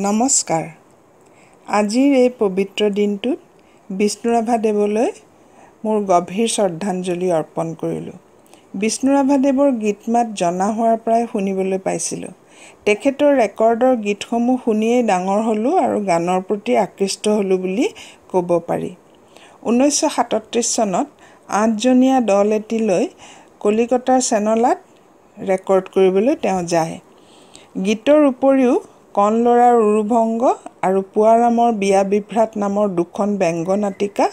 নমস্কাৰ আজিৰ এই পবিত্ৰ দিনটোত বিষ্ণুৰাভাদেৱলৈ মোৰ গভীৰ শ্ৰদ্ধাঞ্জলি অৰ্পণ কৰিলোঁ বিষ্ণুৰাভাদেৱৰ গীত মাত জনা হোৱাৰ পৰাই শুনিবলৈ পাইছিলোঁ তেখেতৰ ৰেকৰ্ডৰ গীতসমূহ শুনিয়েই ডাঙৰ হ'লোঁ আৰু গানৰ প্ৰতি আকৃষ্ট হ'লোঁ বুলি ক'ব পাৰি ঊনৈছশ সাতত্ৰিছ চনত আঠজনীয়া দল এটি লৈ কলিকতাৰ চেনলাত ৰেকৰ্ড কৰিবলৈ তেওঁ যায় গীতৰ উপৰিও কণলৰাৰ উৰুভংগ আৰু পুৱাৰামৰ বিয়া বিভ্ৰাট নামৰ দুখন ব্যংগনাটিকা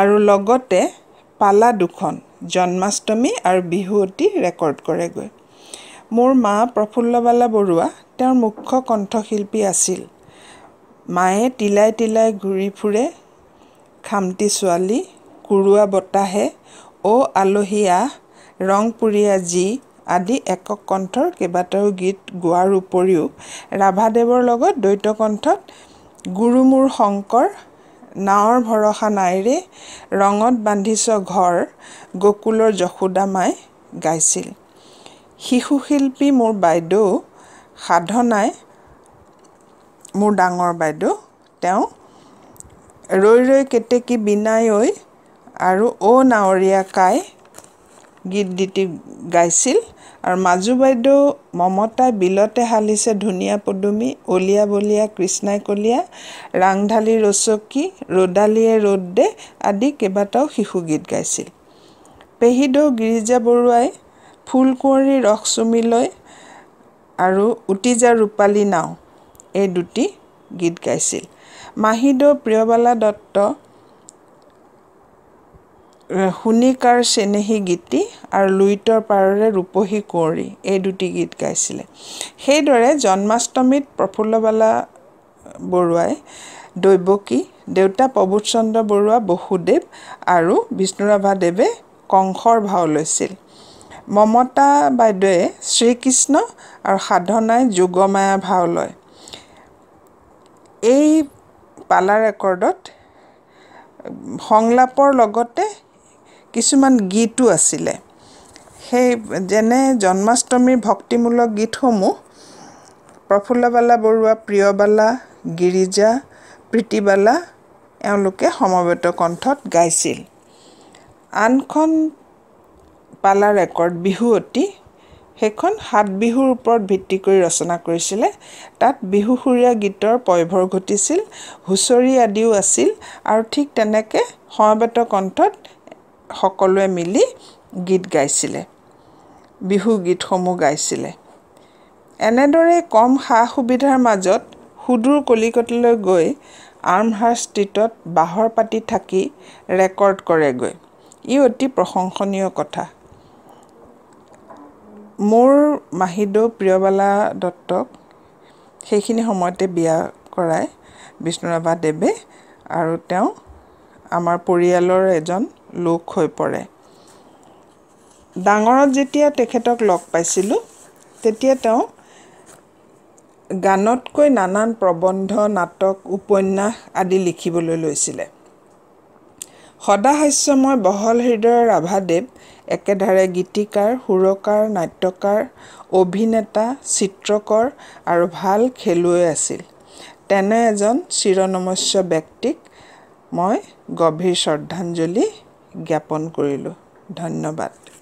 আৰু লগতে পালা দুখন জন্মাষ্টমী আৰু বিহু অতি ৰেকৰ্ড কৰেগৈ মোৰ মা প্ৰফুল্লবালা বৰুৱা তেওঁৰ মুখ্য কণ্ঠশিল্পী আছিল মায়ে তিলাই তিলাই ঘূৰি ফুৰে খামটি ছোৱালী কুৰুৱা বতাহে অ' আলহী আহ ৰং পুৰিয়া জী আদি একক কণ্ঠৰ কেইবাটাও গীত গোৱাৰ উপৰিও ৰাভাদেৱৰ লগত দ্বৈত কণ্ঠত গুৰু মোৰ শংকৰ নাৱৰ ভৰসা নাইৰে ৰঙত বান্ধিছ ঘৰ গকুলৰ যশোদা মাই গাইছিল শিশুশিল্পী মোৰ বাইদেউ সাধনাই মোৰ ডাঙৰ বাইদেউ তেওঁ ৰৈ ৰৈ কেতেকী বিনাই ঐ আৰু অ' নাৱৰীয়া কাই গীত দিটি গাইছিল আৰু মাজু বাইদেউ মমতাই বিলতে হালিছে ধুনীয়া পদুমি অলিয়া বলিয়া কৃষ্ণাই কলীয়া ৰাংঢালি ৰচকী ৰ'দালিয়ে ৰ'দ দে আদি কেইবাটাও শিশু গীত গাইছিল পেহীদৌ গিৰিজা বৰুৱাই ফুলকুঁৱৰী ৰস চুমি লৈ আৰু উটিজা ৰূপালী নাও এই দুটি গীত গাইছিল মাহীদৌ প্ৰিয়বালা দত্ত শুনি কাৰ চেনেহী গীতি আৰু লুইটৰ পাৰৰে ৰূপহী কুঁৱৰী এই দুটি গীত গাইছিলে সেইদৰে জন্মাষ্টমীত প্ৰফুল্লবালা বৰুৱাই দৈৱকী দেউতা প্ৰবোধ চন্দ্ৰ বৰুৱা বসুদেৱ আৰু বিষ্ণুৰাভাদেৱে কংসৰ ভাও লৈছিল মমতা বাইদেৱে শ্ৰীকৃষ্ণ আৰু সাধনাই যোগমায়া ভাও লয় এই পালা ৰেকৰ্ডত সংলাপৰ লগতে কিছুমান গীতো আছিলে সেই যেনে জন্মাষ্টমীৰ ভক্তিমূলক গীতসমূহ প্ৰফুল্লবালা বৰুৱা প্ৰিয়বালা গিৰিজা প্ৰীতিবালা এওঁলোকে সমবেত কণ্ঠত গাইছিল আনখন পালা ৰেকৰ্ড বিহু অতি সেইখন সাত বিহুৰ ওপৰত ভিত্তি কৰি ৰচনা কৰিছিলে তাত বিহুসুৰীয়া গীতৰ পয়ভৰ ঘটিছিল হুঁচৰি আদিও আছিল আৰু ঠিক তেনেকৈ সমবেত কণ্ঠত সকলোৱে মিলি গীত গাইছিলে বিহু গীতসমূহ গাইছিলে এনেদৰে কম সা সুবিধাৰ মাজত সুদূৰ কলিকতালৈ গৈ আৰ্মহাৰ ষ্ট্ৰীটত বাঁহৰ পাতি থাকি ৰেকৰ্ড কৰেগৈ ই অতি প্ৰশংসনীয় কথা মোৰ মাহীদেউ প্ৰিয়বালা দত্তক সেইখিনি সময়তে বিয়া কৰায় বিষ্ণুৰাভা দেৱে আৰু তেওঁ আমাৰ পৰিয়ালৰ এজন লোক হৈ পৰে ডাঙৰত যেতিয়া তেখেতক লগ পাইছিলোঁ তেতিয়া তেওঁ গানতকৈ নানান প্ৰবন্ধ নাটক উপন্যাস আদি লিখিবলৈ লৈছিলে সদা হাস্যময় বহল হৃদয় ৰাভাদেৱ একেধাৰে গীতিকাৰ সুৰকাৰ নাট্যকাৰ অভিনেতা চিত্ৰকৰ আৰু ভাল খেলুৱৈ আছিল তেনে এজন চিৰনমস্য ব্যক্তিক মই গভীৰ শ্ৰদ্ধাঞ্জলি জ্ঞাপন কৰিলোঁ ধন্যবাদ